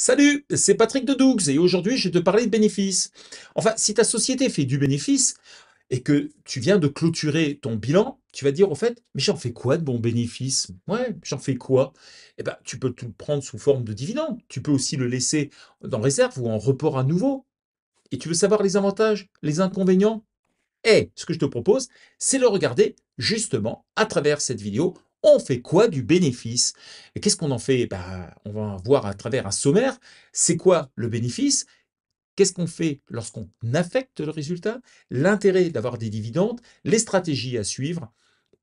Salut, c'est Patrick de Doux et aujourd'hui je vais te parler de bénéfices. Enfin, si ta société fait du bénéfice et que tu viens de clôturer ton bilan, tu vas dire en fait, mais j'en fais quoi de bon bénéfice Ouais, j'en fais quoi Eh bien, tu peux tout prendre sous forme de dividende, tu peux aussi le laisser dans réserve ou en report à nouveau. Et tu veux savoir les avantages, les inconvénients Eh, ce que je te propose, c'est de regarder justement à travers cette vidéo on fait quoi du bénéfice Et qu'est-ce qu'on en fait bah, On va voir à travers un sommaire, c'est quoi le bénéfice Qu'est-ce qu'on fait lorsqu'on affecte le résultat L'intérêt d'avoir des dividendes, les stratégies à suivre,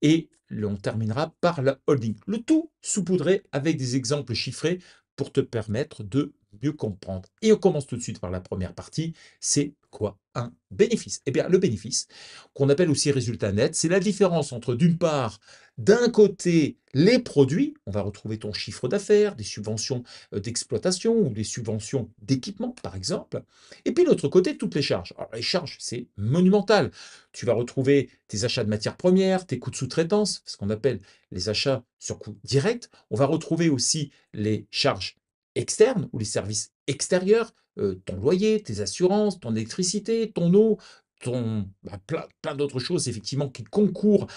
et on terminera par la holding. Le tout saupoudré avec des exemples chiffrés pour te permettre de mieux comprendre. Et on commence tout de suite par la première partie, c'est quoi un bénéfice Eh bien, le bénéfice, qu'on appelle aussi résultat net, c'est la différence entre, d'une part, d'un côté, les produits, on va retrouver ton chiffre d'affaires, des subventions euh, d'exploitation ou des subventions d'équipement, par exemple, et puis l'autre côté, toutes les charges. Alors, les charges, c'est monumental. Tu vas retrouver tes achats de matières premières, tes coûts de sous-traitance, ce qu'on appelle les achats sur coût direct. On va retrouver aussi les charges externes ou les services extérieurs, euh, ton loyer, tes assurances, ton électricité, ton eau, ton, bah, plein, d'autres choses effectivement qui concourent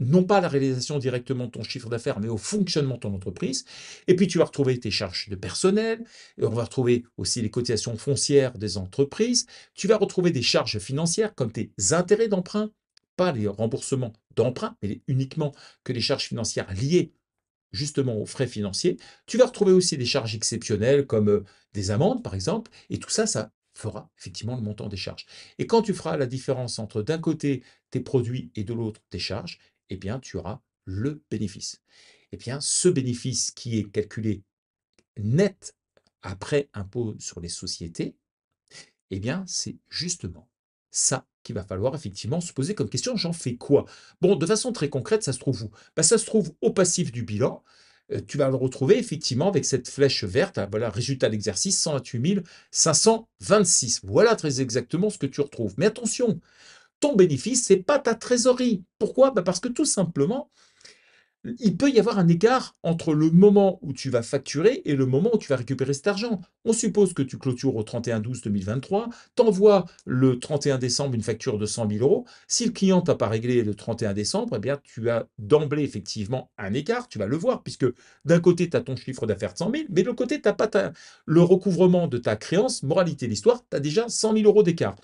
non pas à la réalisation directement de ton chiffre d'affaires, mais au fonctionnement de ton entreprise. Et puis, tu vas retrouver tes charges de personnel, on va retrouver aussi les cotisations foncières des entreprises, tu vas retrouver des charges financières comme tes intérêts d'emprunt, pas les remboursements d'emprunt, mais uniquement que les charges financières liées justement aux frais financiers. Tu vas retrouver aussi des charges exceptionnelles comme euh, des amendes, par exemple, et tout ça, ça fera effectivement le montant des charges. Et quand tu feras la différence entre d'un côté tes produits et de l'autre tes charges, eh bien, tu auras le bénéfice. Eh bien, ce bénéfice qui est calculé net après impôt sur les sociétés, eh bien, c'est justement ça qu'il va falloir effectivement se poser comme question, j'en fais quoi Bon, de façon très concrète, ça se trouve où bah Ça se trouve au passif du bilan. Euh, tu vas le retrouver effectivement avec cette flèche verte. Hein, voilà, résultat d'exercice 128 526. Voilà très exactement ce que tu retrouves. Mais attention, ton bénéfice, ce n'est pas ta trésorerie. Pourquoi bah, Parce que tout simplement, il peut y avoir un écart entre le moment où tu vas facturer et le moment où tu vas récupérer cet argent. On suppose que tu clôtures au 31-12-2023, t'envoies le 31 décembre une facture de 100 000 euros. Si le client t'a pas réglé le 31 décembre, eh bien, tu as d'emblée effectivement un écart, tu vas le voir, puisque d'un côté, tu as ton chiffre d'affaires de 100 000, mais de l'autre côté, tu n'as pas le recouvrement de ta créance, moralité de l'histoire, tu as déjà 100 000 euros d'écart.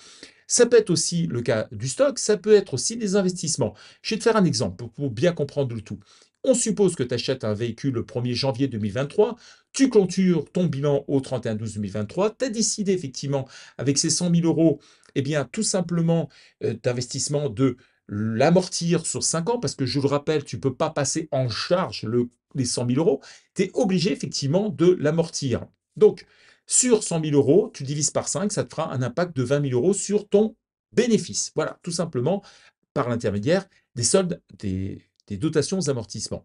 Ça peut être aussi le cas du stock, ça peut être aussi des investissements. Je vais te faire un exemple pour bien comprendre le tout. On suppose que tu achètes un véhicule le 1er janvier 2023, tu clôtures ton bilan au 31-12-2023, tu as décidé effectivement avec ces 100 000 euros, eh bien tout simplement euh, d'investissement de l'amortir sur 5 ans, parce que je vous le rappelle, tu ne peux pas passer en charge les 100 000 euros, tu es obligé effectivement de l'amortir. Donc, sur 100 000 euros, tu divises par 5, ça te fera un impact de 20 000 euros sur ton bénéfice. Voilà, tout simplement par l'intermédiaire des soldes des des dotations d'amortissement.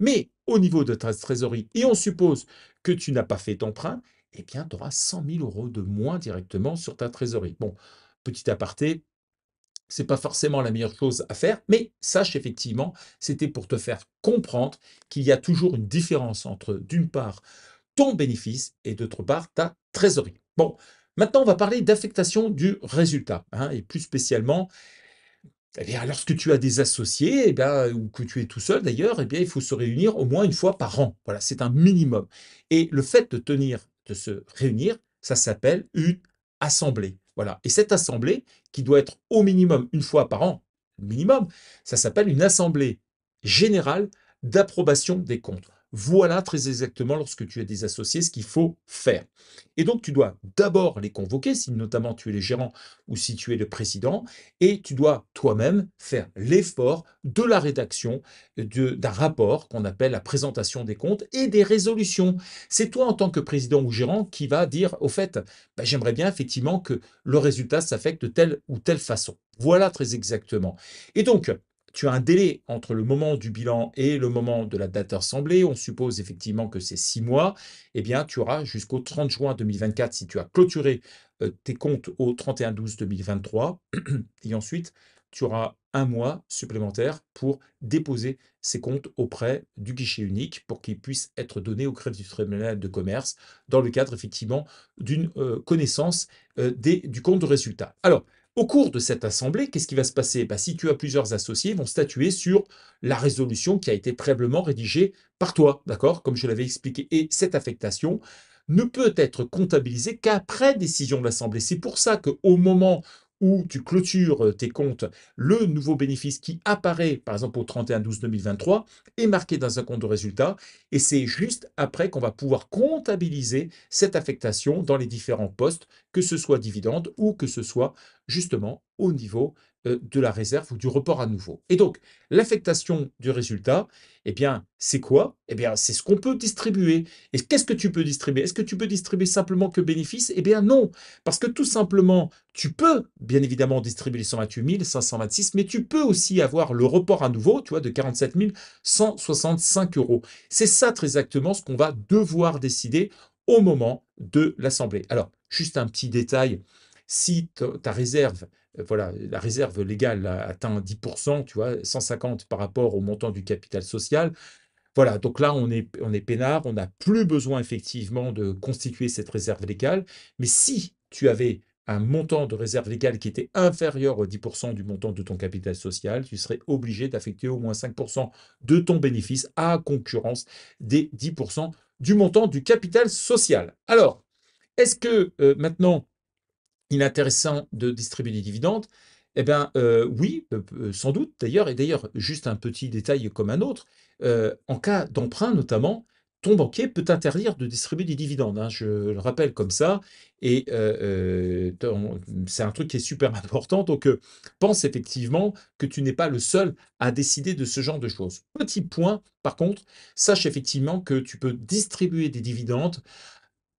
Mais au niveau de ta trésorerie, et on suppose que tu n'as pas fait ton eh bien, tu auras 100 000 euros de moins directement sur ta trésorerie. Bon, petit aparté, c'est pas forcément la meilleure chose à faire, mais sache effectivement, c'était pour te faire comprendre qu'il y a toujours une différence entre, d'une part, ton bénéfice et d'autre part, ta trésorerie. Bon, maintenant, on va parler d'affectation du résultat, hein, et plus spécialement lorsque tu as des associés, eh ou que tu es tout seul d'ailleurs, eh bien, il faut se réunir au moins une fois par an. Voilà, c'est un minimum. Et le fait de tenir, de se réunir, ça s'appelle une assemblée. Voilà. Et cette assemblée, qui doit être au minimum une fois par an, minimum, ça s'appelle une assemblée générale d'approbation des comptes. Voilà très exactement lorsque tu as des associés ce qu'il faut faire. Et donc tu dois d'abord les convoquer, si notamment tu es le gérant ou si tu es le président, et tu dois toi-même faire l'effort de la rédaction d'un rapport qu'on appelle la présentation des comptes et des résolutions. C'est toi en tant que président ou gérant qui va dire au fait, bah, j'aimerais bien effectivement que le résultat s'affecte de telle ou telle façon. Voilà très exactement. Et donc, tu as un délai entre le moment du bilan et le moment de la date rassemblée. On suppose effectivement que c'est six mois. Eh bien, tu auras jusqu'au 30 juin 2024 si tu as clôturé euh, tes comptes au 31-12-2023. Et ensuite, tu auras un mois supplémentaire pour déposer ces comptes auprès du guichet unique pour qu'ils puissent être donnés au crédit du tribunal de commerce dans le cadre effectivement d'une euh, connaissance euh, des, du compte de résultat. Alors, au cours de cette assemblée, qu'est-ce qui va se passer bah, Si tu as plusieurs associés, ils vont statuer sur la résolution qui a été préalablement rédigée par toi, d'accord Comme je l'avais expliqué. Et cette affectation, ne peut être comptabilisée qu'après décision de l'Assemblée. C'est pour ça qu'au moment où tu clôtures tes comptes, le nouveau bénéfice qui apparaît, par exemple, au 31-12-2023, est marqué dans un compte de résultat. Et c'est juste après qu'on va pouvoir comptabiliser cette affectation dans les différents postes, que ce soit dividende ou que ce soit justement au niveau euh, de la réserve ou du report à nouveau. Et donc, l'affectation du résultat, eh bien, c'est quoi Eh bien, c'est ce qu'on peut distribuer. Et qu'est-ce que tu peux distribuer Est-ce que tu peux distribuer simplement que bénéfice Eh bien, non. Parce que tout simplement, tu peux, bien évidemment, distribuer les 128 526, mais tu peux aussi avoir le report à nouveau, tu vois, de 47 165 euros. C'est ça très exactement ce qu'on va devoir décider au moment de l'Assemblée. Alors, juste un petit détail, si ta réserve euh, voilà, la réserve légale atteint 10%, tu vois, 150 par rapport au montant du capital social. Voilà, donc là, on est, on est peinard, on n'a plus besoin effectivement de constituer cette réserve légale. Mais si tu avais un montant de réserve légale qui était inférieur au 10% du montant de ton capital social, tu serais obligé d'affecter au moins 5% de ton bénéfice à concurrence des 10% du montant du capital social. Alors, est-ce que euh, maintenant, inintéressant de distribuer des dividendes Eh bien, euh, oui, euh, euh, sans doute d'ailleurs. Et d'ailleurs, juste un petit détail comme un autre, en cas d'emprunt notamment, ton banquier peut t'interdire de distribuer des dividendes. Hein, je le rappelle comme ça. Et c'est un truc qui est super important. Donc, pense effectivement que tu n'es pas le seul à décider de ce genre de choses. Petit point, par contre, sache effectivement que tu peux distribuer des dividendes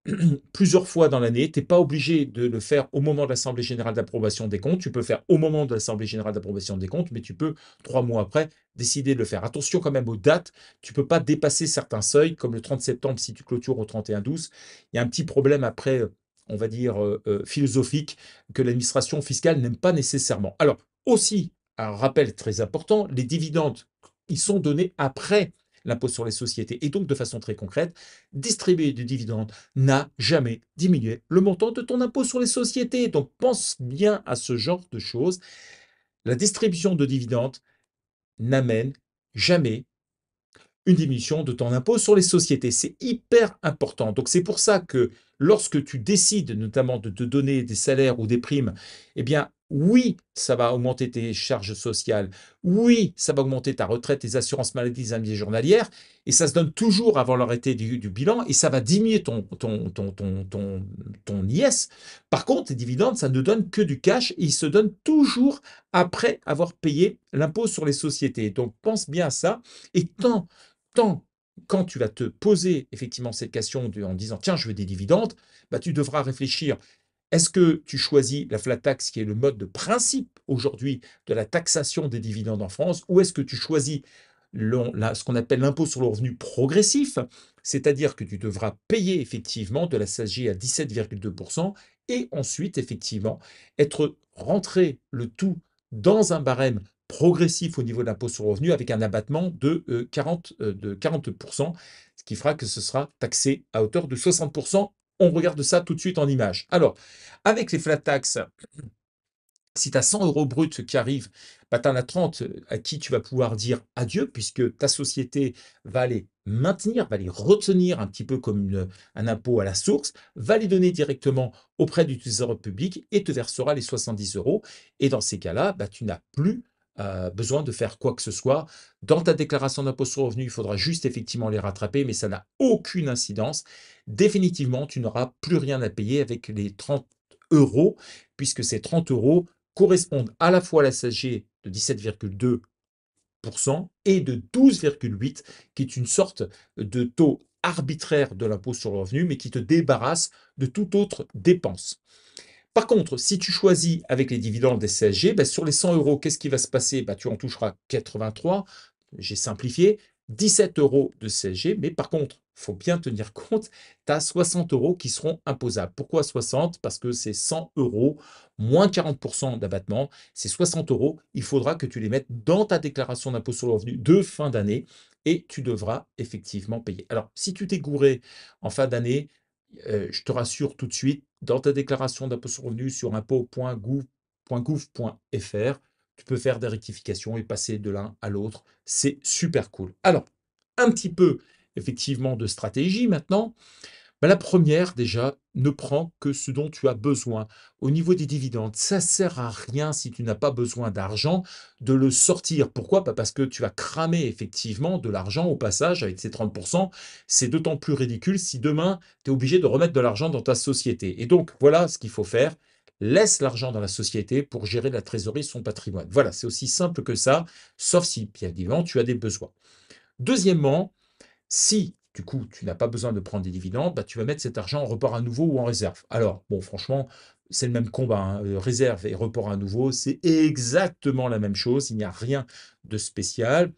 plusieurs fois dans l'année. Tu n'es pas obligé de le faire au moment de l'Assemblée générale d'approbation des comptes. Tu peux faire au moment de l'Assemblée générale d'approbation des comptes, mais tu peux, trois mois après, décider de le faire. Attention quand même aux dates. Tu ne peux pas dépasser certains seuils, comme le 30 septembre si tu clôtures au 31-12. Il y a un petit problème après, on va dire, euh, euh, philosophique, que l'administration fiscale n'aime pas nécessairement. Alors, aussi, un rappel très important, les dividendes, ils sont donnés après l'impôt sur les sociétés. Et donc, de façon très concrète, distribuer du dividende n'a jamais diminué le montant de ton impôt sur les sociétés. Donc, pense bien à ce genre de choses. La distribution de dividendes n'amène jamais une diminution de ton impôt sur les sociétés. C'est hyper important. Donc, c'est pour ça que lorsque tu décides notamment de te donner des salaires ou des primes, eh bien, oui, ça va augmenter tes charges sociales. Oui, ça va augmenter ta retraite, tes assurances maladies indemnités journalières. Et ça se donne toujours avant l'arrêté du, bilan et ça va diminuer ton, ton, ton, ton, ton IS. Par contre, les dividendes, ça ne donne que du cash et ils se donnent toujours après avoir payé l'impôt sur les sociétés. Donc, pense bien à ça. Et tant, tant quand tu vas te poser effectivement cette question en disant tiens, je veux des dividendes, bah, tu devras réfléchir est-ce que tu choisis la flat tax qui est le mode de principe aujourd'hui de la taxation des dividendes en France ou est-ce que tu choisis ce qu'on appelle l'impôt sur le revenu progressif, c'est-à-dire que tu devras payer effectivement de la SAG à 17,2% et ensuite effectivement être rentré le tout dans un barème progressif au niveau de l'impôt sur le revenu avec un abattement de, 40, euh, euh, de ce qui fera que ce sera taxé à hauteur de 60%. On regarde ça tout de suite en image. Alors, avec les flat tax, si tu as 100 euros bruts qui arrivent, bah tu en as 30 euh, à qui tu vas pouvoir dire adieu, puisque ta société va les maintenir, va les retenir un petit peu comme un impôt à la source, va les donner directement auprès du trésor public et te versera les 70 euros. Et dans ces cas-là, bah, tu n'as plus euh, besoin de faire quoi que ce soit. Dans ta déclaration d'impôt sur le revenu, il faudra juste effectivement les rattraper, mais ça n'a aucune incidence. Définitivement, tu n'auras plus rien à payer avec les 30 euros, puisque ces 30 euros correspondent à la fois à la SAG de 17,2% et de 12,8%, qui est une sorte de taux arbitraire de l'impôt sur le revenu, mais qui te débarrasse de toute autre dépense. Par contre, si tu choisis avec les dividendes des CSG, ben, sur les 100 euros, qu'est-ce qui va se passer ben, Tu en toucheras 83, j'ai simplifié, 17 euros de CSG, mais par contre, il faut bien tenir compte, tu as 60 euros qui seront imposables. Pourquoi 60 Parce que c'est 100 euros moins 40% d'abattement. C'est 60 euros, il faudra que tu les mettes dans ta déclaration d'impôt sur le revenu de fin d'année et tu devras effectivement payer. Alors, si tu t'es gouré en fin d'année, je te rassure tout de suite, dans ta déclaration d'impôt sur revenu sur impôt.gouv.fr, tu peux faire des rectifications et passer de l'un à l'autre. C'est super cool. Alors, un petit peu effectivement de stratégie maintenant. Bah, la première, déjà, ne prends que ce dont tu as besoin. Au niveau des dividendes, ça sert à rien si tu n'as pas besoin d'argent de le sortir. Pourquoi bah, Parce que tu as cramé effectivement de l'argent au passage avec ces 30%. C'est d'autant plus ridicule si demain, tu es obligé de remettre de l'argent dans ta société. Et donc, voilà ce qu'il faut faire laisse l'argent dans la société pour gérer la trésorerie de son patrimoine. Voilà, c'est aussi simple que ça, sauf si, bien évidemment, tu as des besoins. Deuxièmement, si du coup, tu n'as pas besoin de prendre des dividendes, bah, tu vas mettre cet argent en report à nouveau ou en réserve. Alors, bon, franchement, c'est le même combat. Hein. Euh, réserve et report à nouveau, c'est exactement la même chose. Il n'y a rien de spécial.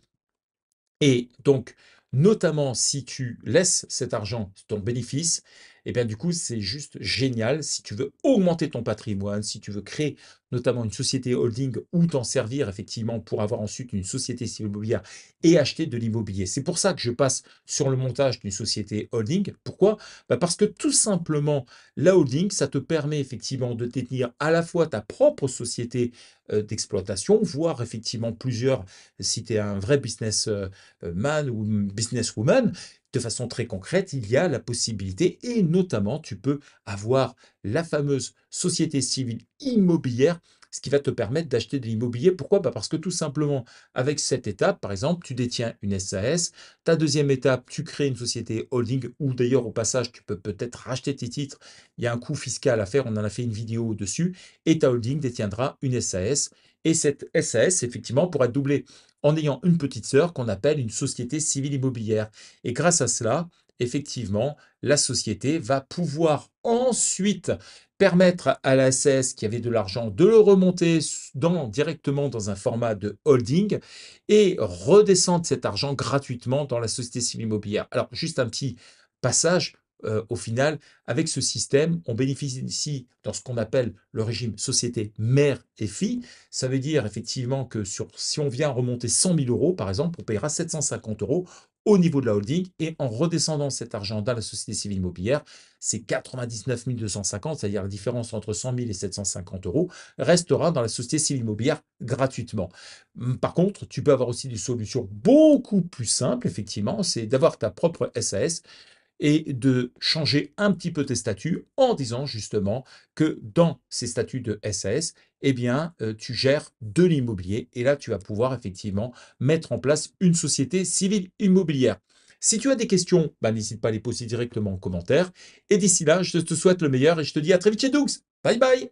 Et donc, notamment si tu laisses cet argent, ton bénéfice, et eh bien du coup, c'est juste génial si tu veux augmenter ton patrimoine, si tu veux créer notamment une société holding, ou t'en servir effectivement pour avoir ensuite une société immobilière et acheter de l'immobilier. C'est pour ça que je passe sur le montage d'une société holding. Pourquoi bah, Parce que tout simplement, la holding, ça te permet effectivement de détenir à la fois ta propre société euh, d'exploitation, voire effectivement plusieurs, si tu es un vrai businessman euh, ou businesswoman, de façon très concrète, il y a la possibilité, et notamment tu peux avoir la fameuse société civile immobilière, ce qui va te permettre d'acheter de l'immobilier. Pourquoi bah, Parce que tout simplement, avec cette étape, par exemple, tu détiens une SAS. Ta deuxième étape, tu crées une société holding ou d'ailleurs, au passage, tu peux peut-être racheter tes titres. Il y a un coût fiscal à faire, on en a fait une vidéo dessus. Et ta holding détiendra une SAS. Et cette SAS, effectivement, pourra être doublée en ayant une petite sœur qu'on appelle une société civile immobilière. Et grâce à cela, effectivement, la société va pouvoir ensuite permettre à la SS qui avait de l'argent de le remonter directement dans un format de holding et redescendre cet argent gratuitement dans la société civile immobilière. Alors, juste un petit passage euh, au final, avec ce système, on bénéficie ici dans ce qu'on appelle le régime société mère et fille. Ça veut dire effectivement que si on vient remonter 100 000 euros, par exemple, on paiera 750 euros au niveau de la holding et en redescendant cet argent dans la société civile immobilière, c'est 99 250, c'est-à-dire la différence entre 100 000 et 750 euros, restera dans la société civile immobilière gratuitement. Hum, par contre, tu peux avoir aussi des solutions beaucoup plus simples, effectivement, c'est d'avoir ta propre SAS et de changer un petit peu tes statuts en disant justement que dans ces statuts de SAS, eh bien, euh, tu gères de l'immobilier et là, tu vas pouvoir effectivement mettre en place une société civile immobilière. Si tu as des questions, bah, n'hésite pas à les poser directement en commentaire. Et d'ici là, je te souhaite le meilleur et je te dis à très vite chez Dougs. Bye bye